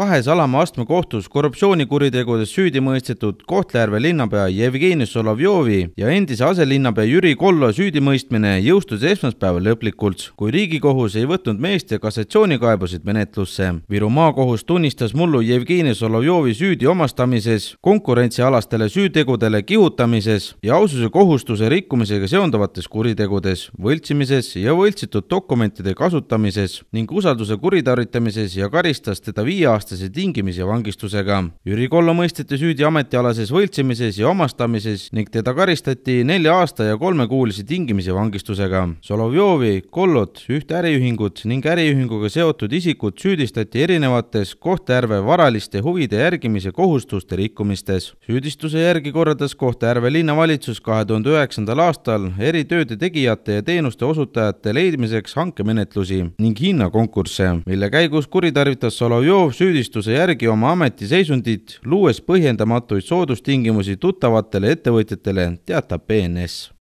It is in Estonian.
kahes alama astme kohtus korruptsioonikuritegudes süüdi mõistetud Kohtla-Järve linnapea Jevgeni Solovjovi ja endise aselinnapea Jüri Kollo süüdimõistmine jõustus esmaspäeval lõplikult, kui Riigikohus ei võtnud meeste kassatsioonikaebusid menetlusse. Viru maakohus tunnistas mullu Jevgeni Solovjovi süüdi omastamises, konkurentsialastele süütegudele kihutamises ja aususe kohustuse rikkumisega seonduvates kuritegudes, võltsimises ja võltsitud dokumentide kasutamises ning usalduse kuritarvitamises ja karistas teda viieaastase aastase tingimisi vangistusega. Jüri Kollo mõisteti süüdi ametialases võltsimises ja omastamises ning teda karistati nelja aasta ja kolmekuulise tingimisi vangistusega. Solovjovi, Kollot, ühte äriühingut ning äriühinguga seotud isikut süüdistati erinevates Kohtla-Järve varaliste huvide järgimise kohustuste rikkumistes. süüdistuse järgi korraldas Kohtla-Järve linnavalitsus kahe tuhande üheksandal aastal eritööde tegijate ja teenuste osutajate leidmiseks hankemenetlusi ning hinnakonkursse, mille käigus kuritarvitas Solovjov süüdistust süüdistuse järgi oma ametiseisundit, luues põhjendamatuid soodustingimusi tuttavatele ettevõtjatele, teatab BNS